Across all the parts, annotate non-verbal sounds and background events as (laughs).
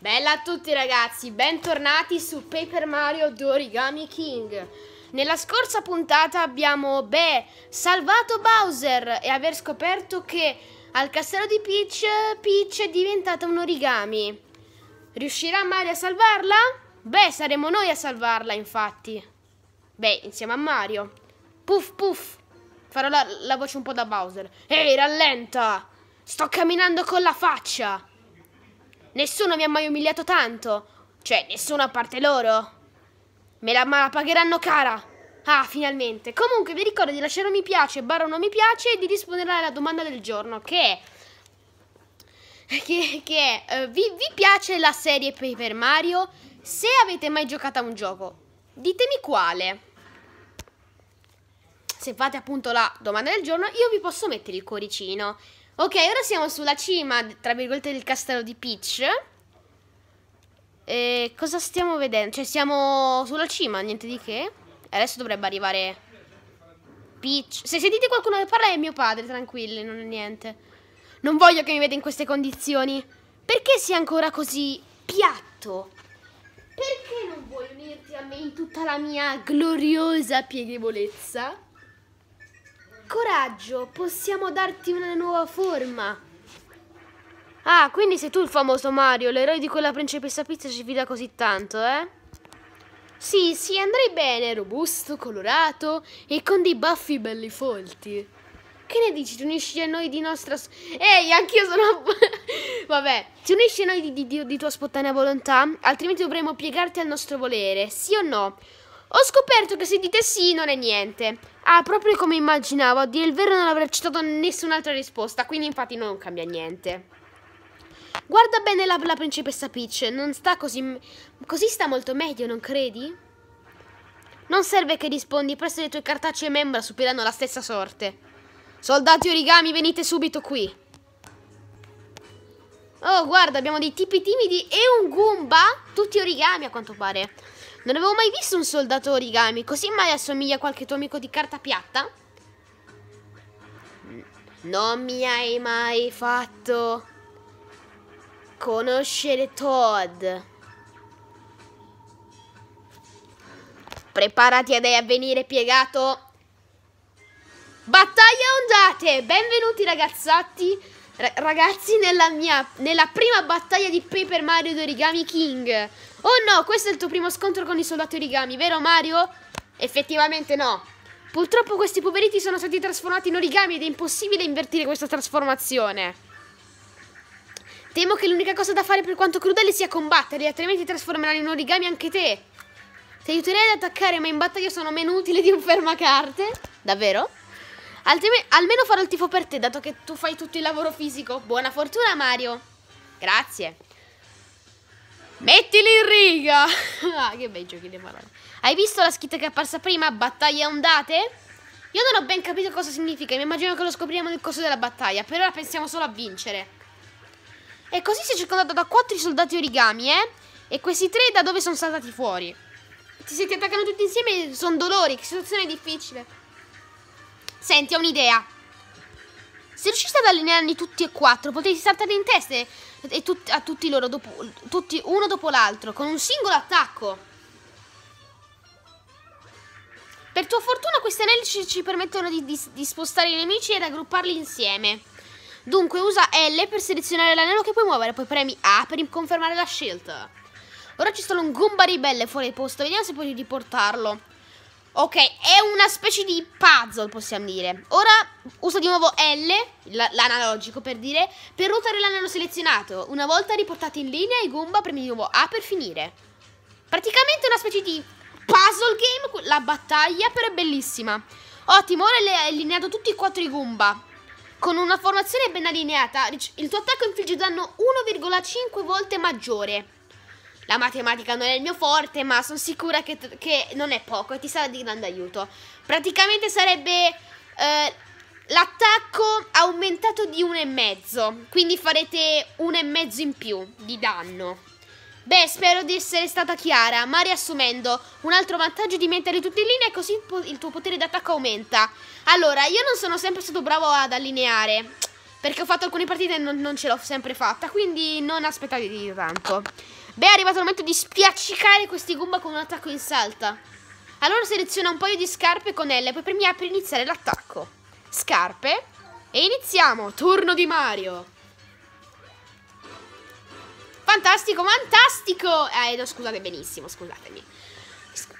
Bella a tutti ragazzi, bentornati su Paper Mario Dorigami King. Nella scorsa puntata abbiamo, beh, salvato Bowser e aver scoperto che al castello di Peach, Peach è diventata un origami. Riuscirà Mario a salvarla? Beh, saremo noi a salvarla infatti. Beh, insieme a Mario. Puff puff. Farò la, la voce un po' da Bowser. Ehi, rallenta! Sto camminando con la faccia! Nessuno mi ha mai umiliato tanto. Cioè, nessuno a parte loro. Me la, la pagheranno cara. Ah, finalmente. Comunque vi ricordo di lasciare un mi piace, barra un non mi piace e di rispondere alla domanda del giorno che è... Che, che è, uh, vi, vi piace la serie Paper Mario? Se avete mai giocato a un gioco, ditemi quale. Se fate appunto la domanda del giorno, io vi posso mettere il cuoricino. Ok, ora siamo sulla cima, tra virgolette, del castello di Peach. E cosa stiamo vedendo? Cioè, siamo sulla cima, niente di che. Adesso dovrebbe arrivare Peach. Se sentite qualcuno che parla è mio padre, tranquilli, non è niente. Non voglio che mi veda in queste condizioni. Perché sei ancora così piatto? Perché non vuoi unirti a me in tutta la mia gloriosa pieghevolezza? Coraggio, possiamo darti una nuova forma. Ah, quindi sei tu il famoso Mario, l'eroe di quella principessa pizza ci fida così tanto, eh? Sì, sì, andrei bene, robusto, colorato e con dei baffi belli folti. Che ne dici? Ti unisci a noi di nostra... Ehi, anch'io sono... (laughs) Vabbè, ti unisci a noi di, di, di, tua spontanea volontà? Altrimenti dovremo piegarti al nostro volere, sì o no? Ho scoperto che se dite sì non è niente. Ah, proprio come immaginavo, a dire il vero non avrei accettato nessun'altra risposta, quindi infatti non cambia niente. Guarda bene la, la principessa Peach, non sta così... così sta molto meglio, non credi? Non serve che rispondi, presto le tue cartacce e membra subiranno la stessa sorte. Soldati origami, venite subito qui. Oh, guarda, abbiamo dei tipi timidi e un Goomba, tutti origami a quanto pare. Non avevo mai visto un soldato origami, così mai assomiglia a qualche tuo amico di carta piatta? Non mi hai mai fatto conoscere Todd. Preparati ad avvenire piegato. Battaglia ondate! Benvenuti ragazzotti, ragazzi nella, mia, nella prima battaglia di Paper Mario d'Origami King. Oh no, questo è il tuo primo scontro con i soldati origami, vero Mario? Effettivamente no. Purtroppo questi poveriti sono stati trasformati in origami ed è impossibile invertire questa trasformazione. Temo che l'unica cosa da fare per quanto crudele sia combatterli, altrimenti trasformeranno in origami anche te. Ti aiuterei ad attaccare, ma in battaglia sono meno utile di un fermacarte. Davvero? Altrim almeno farò il tifo per te, dato che tu fai tutto il lavoro fisico. Buona fortuna, Mario. Grazie. Mettili in riga! (laughs) ah, che bei giochi di parole. Hai visto la scritta che è apparsa prima? Battaglia ondate? Io non ho ben capito cosa significa, mi immagino che lo scopriremo nel corso della battaglia. Per ora pensiamo solo a vincere. E così si è circondato da quattro soldati origami, eh? E questi tre da dove sono saltati fuori? Ti siete attaccano tutti insieme? Sono dolori, che situazione difficile. Senti, ho un'idea. Se riuscite ad allinearli tutti e quattro, potete saltare in testa e tut a tutti loro dopo, tutti uno dopo l'altro con un singolo attacco. Per tua fortuna questi anelli ci, ci permettono di, di, di spostare i nemici e raggrupparli insieme. Dunque usa L per selezionare l'anello che puoi muovere, poi premi A per confermare la scelta. Ora ci sta un Goomba ribelle fuori posto, vediamo se puoi riportarlo. Ok, è una specie di puzzle, possiamo dire. Ora uso di nuovo L, l'analogico per dire, per ruotare l'anello selezionato. Una volta riportati in linea, i Goomba premi di nuovo A per finire. Praticamente una specie di puzzle game, la battaglia, però è bellissima. Ottimo, ora hai allineato tutti e quattro i Goomba. Con una formazione ben allineata, il tuo attacco infligge danno 1,5 volte maggiore la matematica non è il mio forte, ma sono sicura che, che non è poco e ti sarà di grande aiuto. Praticamente sarebbe eh, l'attacco aumentato di e mezzo, quindi farete e mezzo in più di danno. Beh, spero di essere stata chiara, ma riassumendo, un altro vantaggio di metterli tutti in linea è così il tuo potere d'attacco aumenta. Allora, io non sono sempre stato bravo ad allineare, perché ho fatto alcune partite e non, non ce l'ho sempre fatta, quindi non aspettatevi tanto. Beh, è arrivato il momento di spiaccicare questi Goomba con un attacco in salta. Allora seleziona un paio di scarpe con L, e poi premi A per iniziare l'attacco. Scarpe. E iniziamo. Turno di Mario. Fantastico, fantastico. Eh, no, scusate benissimo, scusatemi.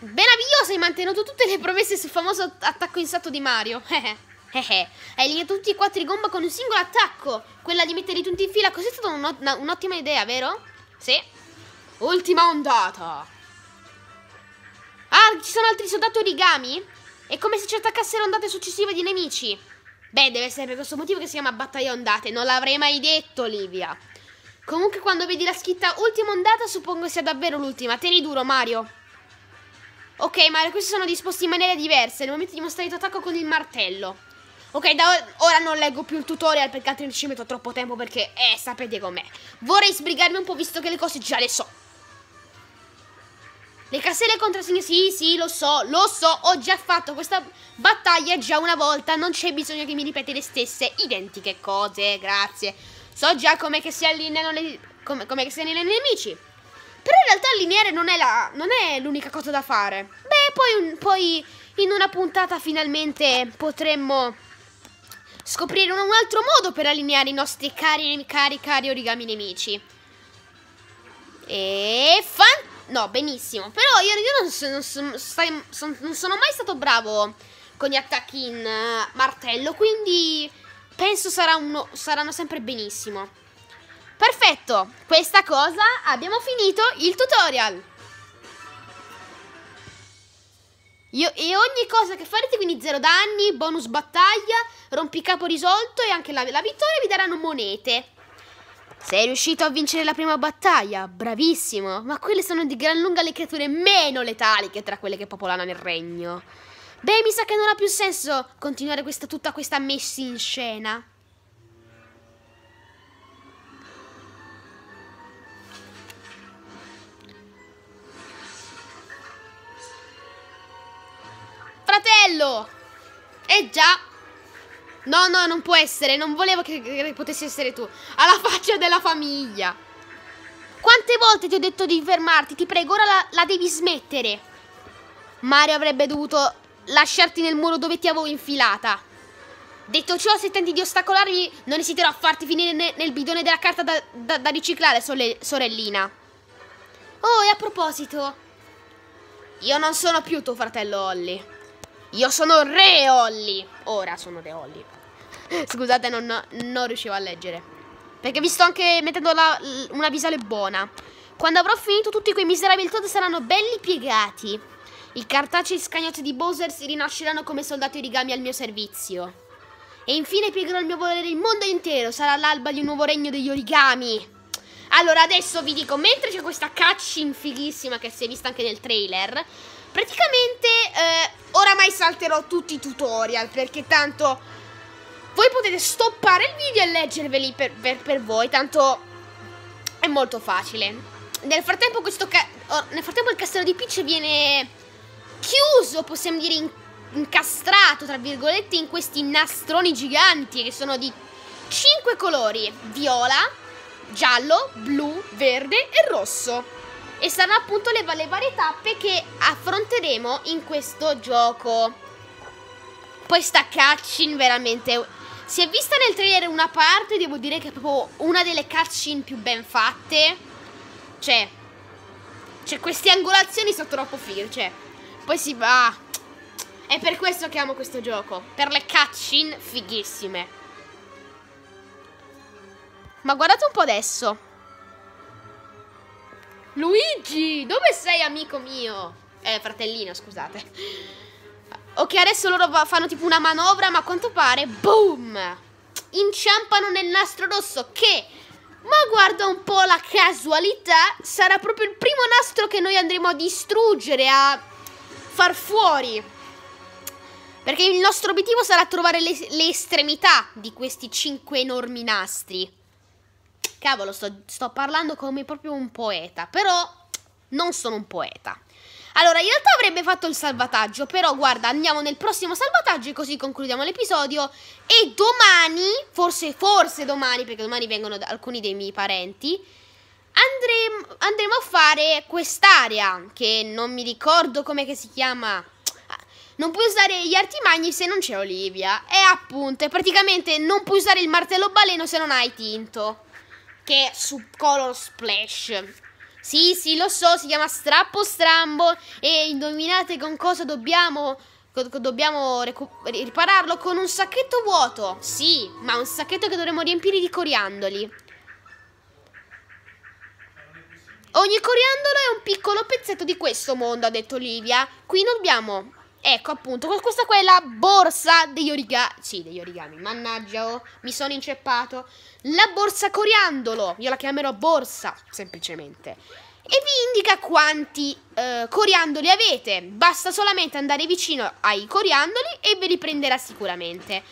Benavio, sei mantenuto tutte le promesse sul famoso attacco in salto di Mario. (laughs) Eh, eh. Hai lineato tutti e quattro i gomba con un singolo attacco. Quella di metterli tutti in fila, così è stata un'ottima idea, vero? Sì. Ultima ondata. Ah, ci sono altri soldati origami? È come se ci attaccassero ondate successive di nemici. Beh, deve essere per questo motivo che si chiama battaglia ondate. Non l'avrei mai detto, Livia. Comunque, quando vedi la scritta ultima ondata, suppongo sia davvero l'ultima. Tieni duro, Mario. Ok, Mario, questi sono disposti in maniera diversa. Nel momento di mostrare il tuo attacco con il martello. Ok, da ora non leggo più il tutorial perché altrimenti ci metto troppo tempo perché, eh, sapete com'è. Vorrei sbrigarmi un po' visto che le cose già le so. Le caselle contrassegne, sì, sì, lo so, lo so, ho già fatto questa battaglia già una volta, non c'è bisogno che mi ripeti le stesse identiche cose, grazie. So già come si allineano le, come, come si allineano i nemici. Però in realtà allineare non è, l'unica cosa da fare. Beh, poi, un, poi in una puntata finalmente potremmo scoprire un, un altro modo per allineare i nostri cari, cari, cari origami nemici. E fantastico! No, benissimo. Però io, io non, so, non, so, non, sono mai stato bravo con gli attacchi in uh, martello, quindi penso sarà uno, saranno sempre benissimo. Perfetto, questa cosa abbiamo finito il tutorial. Io, e ogni cosa che farete, quindi 0 danni, bonus battaglia, rompicapo risolto e anche la, la vittoria vi daranno monete. Sei riuscito a vincere la prima battaglia, bravissimo, ma quelle sono di gran lunga le creature meno letali che tra quelle che popolano nel regno. Beh, mi sa che non ha più senso continuare questa, tutta questa messa in scena. Fratello! Eh già! No, no, non può essere. Non volevo che, che potessi essere tu. Alla faccia della famiglia. Quante volte ti ho detto di fermarti? Ti prego, ora la, la devi smettere. Mario avrebbe dovuto lasciarti nel muro dove ti avevo infilata. Detto ciò, se tenti di ostacolarmi, non esiterò a farti finire ne nel bidone della carta da, da, da riciclare, sorellina. Oh, e a proposito, io non sono più tuo fratello Ollie. Io sono Re Olli. Ora sono Re Olli. (laughs) Scusate, non, non, riuscivo a leggere. Perché vi sto anche mettendo la, una visuale buona. Quando avrò finito, tutti quei miserabili Todd saranno belli piegati. I cartacei scagnotti di Bowser si rinasceranno come soldati origami al mio servizio. E infine piegherò il mio volere il mondo intero. Sarà l'alba di un nuovo regno degli origami. Allora, adesso vi dico, mentre c'è questa cutscene fighissima che si è vista anche nel trailer, Praticamente eh, oramai salterò tutti i tutorial perché tanto voi potete stoppare il video e leggerveli per, per, per voi, tanto è molto facile. Nel frattempo, oh, nel frattempo il castello di Peach viene chiuso, possiamo dire in incastrato, tra virgolette, in questi nastroni giganti che sono di 5 colori, viola, giallo, blu, verde e rosso e saranno appunto le, le varie tappe che affronteremo in questo gioco. Poi sta cutscene veramente... Si è vista nel trailer una parte, devo dire che è proprio una delle cutscene più ben fatte. Cioè, cioè queste angolazioni sono troppo fighe, cioè. Poi si va... È per questo che amo questo gioco, per le cutscene fighissime. Ma guardate un po' adesso. Luigi, dove sei amico mio? Eh, fratellino, scusate. Ok, adesso loro fanno tipo una manovra, ma a quanto pare, boom! Inciampano nel nastro rosso che, ma guarda un po' la casualità, sarà proprio il primo nastro che noi andremo a distruggere, a far fuori. Perché il nostro obiettivo sarà trovare le, le estremità di questi cinque enormi nastri. Cavolo, sto, sto parlando come proprio un poeta, però non sono un poeta. Allora, in realtà avrebbe fatto il salvataggio, però guarda, andiamo nel prossimo salvataggio e così concludiamo l'episodio. E domani, forse, forse domani, perché domani vengono alcuni dei miei parenti, andremo, andremo a fare quest'area, che non mi ricordo come si chiama. Non puoi usare gli artimagni se non c'è Olivia. E appunto, praticamente non puoi usare il martello baleno se non hai tinto che è su Color Splash. Sì, sì, lo so, si chiama Strappo Strambo e indovinate con cosa dobbiamo, dobbiamo ripararlo? Con un sacchetto vuoto, sì, ma un sacchetto che dovremmo riempire di coriandoli. Ogni coriandolo è un piccolo pezzetto di questo mondo, ha detto Livia. Qui non dobbiamo Ecco appunto, questa qua è la borsa degli origami, sì degli origami, mannaggia oh, mi sono inceppato La borsa coriandolo, io la chiamerò borsa semplicemente E vi indica quanti eh, coriandoli avete, basta solamente andare vicino ai coriandoli e ve li prenderà sicuramente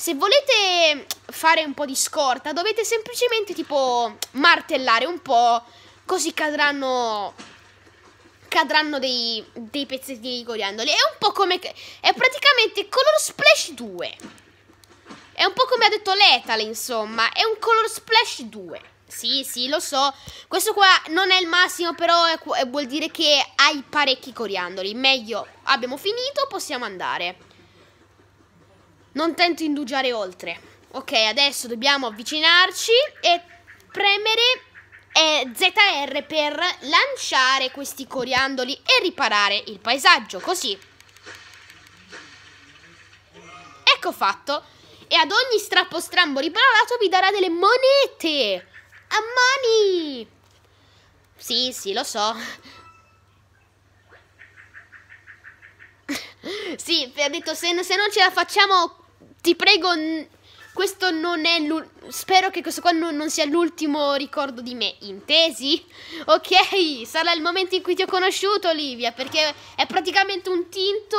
se volete fare un po' di scorta dovete semplicemente tipo martellare un po' così cadranno cadranno dei, dei pezzettini di coriandoli. È un po' come... È praticamente Color Splash 2. È un po' come ha detto Letale, insomma. È un Color Splash 2. Sì, sì, lo so. Questo qua non è il massimo, però è, è, vuol dire che hai parecchi coriandoli. Meglio, abbiamo finito, possiamo andare. Non tento indugiare oltre. Ok, adesso dobbiamo avvicinarci e premere e ZR per lanciare questi coriandoli e riparare il paesaggio, così. Ecco fatto. E ad ogni strappo strambo riparato vi darà delle monete. A mani! Sì, sì, lo so. (laughs) sì, ha detto, se, se non ce la facciamo, ti prego questo non è Spero che questo qua non, non sia l'ultimo ricordo di me, intesi? Ok, sarà il momento in cui ti ho conosciuto, Olivia, perché è praticamente un tinto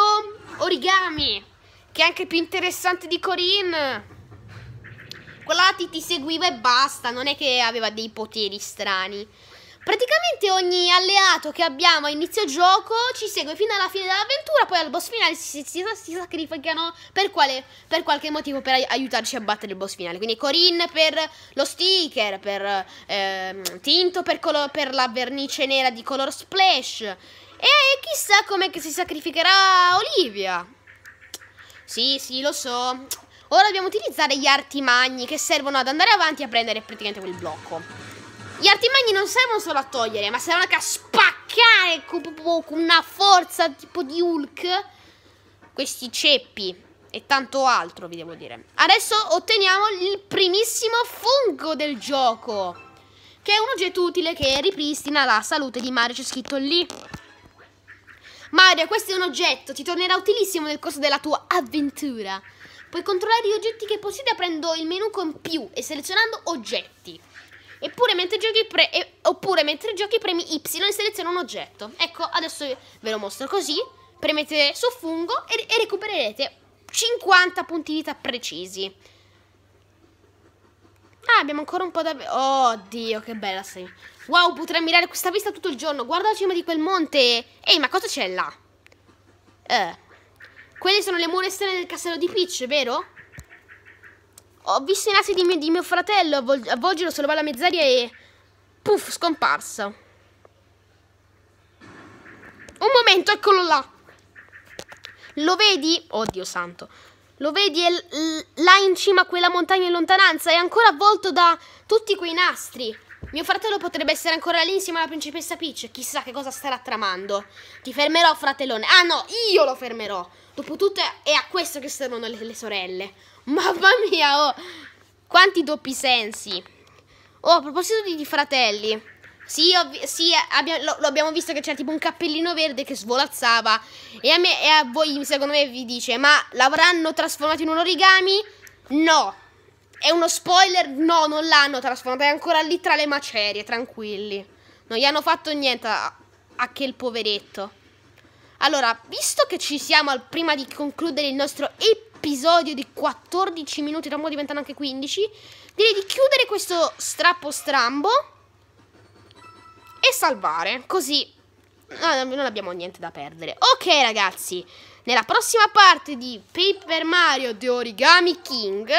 origami, che è anche più interessante di Corinne. Quella ti, ti seguiva e basta, non è che aveva dei poteri strani. Praticamente ogni alleato che abbiamo a inizio gioco ci segue fino alla fine dell'avventura, poi al boss finale si, si, si sacrificano per, quale, per, qualche motivo per aiutarci a battere il boss finale. Quindi Corinne per lo sticker, per eh, Tinto per, per, la vernice nera di color splash e chissà com'è che si sacrificherà Olivia. Sì, sì, lo so. Ora dobbiamo utilizzare gli arti magni che servono ad andare avanti a prendere praticamente quel blocco gli artimagni non servono solo a togliere, ma servono anche a spaccare con una forza tipo di Hulk questi ceppi e tanto altro, vi devo dire. Adesso otteniamo il primissimo fungo del gioco, che è un oggetto utile che ripristina la salute di Mario, c'è scritto lì. Mario, questo è un oggetto, ti tornerà utilissimo nel corso della tua avventura. Puoi controllare gli oggetti che possiedi aprendo il menu con più e selezionando oggetti. Eppure mentre giochi pre e oppure mentre giochi premi Y e seleziona un oggetto. Ecco, adesso ve lo mostro così. Premete su fungo e, e recupererete 50 punti vita precisi. Ah, abbiamo ancora un po' da... Oddio, che bella sei. Wow, potrei ammirare questa vista tutto il giorno. Guarda la cima di quel monte. Ehi, ma cosa c'è là? Eh. Quelle sono le mura esterne del castello di Peach, vero? Ho visto i nasi di, me, di mio fratello, avvolgerlo se lo va alla mezzaria e... Puff, scomparsa. Un momento, eccolo là. Lo vedi? Oddio santo. Lo vedi? È là in cima a quella montagna in lontananza. È ancora avvolto da tutti quei nastri. Mio fratello potrebbe essere ancora lì insieme alla principessa Peach. Chissà che cosa starà tramando. Ti fermerò, fratellone. Ah no, io lo fermerò. Dopotutto è a questo che servono le, le sorelle. Mamma mia, oh. Quanti doppi sensi. Oh, a proposito di, di fratelli. Sì, sì abbia lo, lo, abbiamo visto che c'era tipo un cappellino verde che svolazzava. E a, me, e a voi, secondo me, vi dice, ma l'avranno trasformato in un origami? No. È uno spoiler? No, non l'hanno trasformato. È ancora lì tra le macerie, tranquilli. Non gli hanno fatto niente a, a che il poveretto. Allora, visto che ci siamo al, prima di concludere il nostro EP episodio di 14 minuti, tra un po' diventano anche 15, direi di chiudere questo strappo strambo e salvare, così non abbiamo niente da perdere. Ok ragazzi, nella prossima parte di Paper Mario The Origami King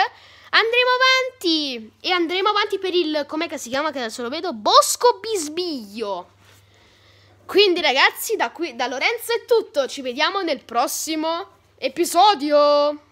andremo avanti e andremo avanti per il, com'è che si chiama che adesso lo vedo, Bosco Bisbiglio. Quindi ragazzi, da, qui, da Lorenzo è tutto, ci vediamo nel prossimo episodio.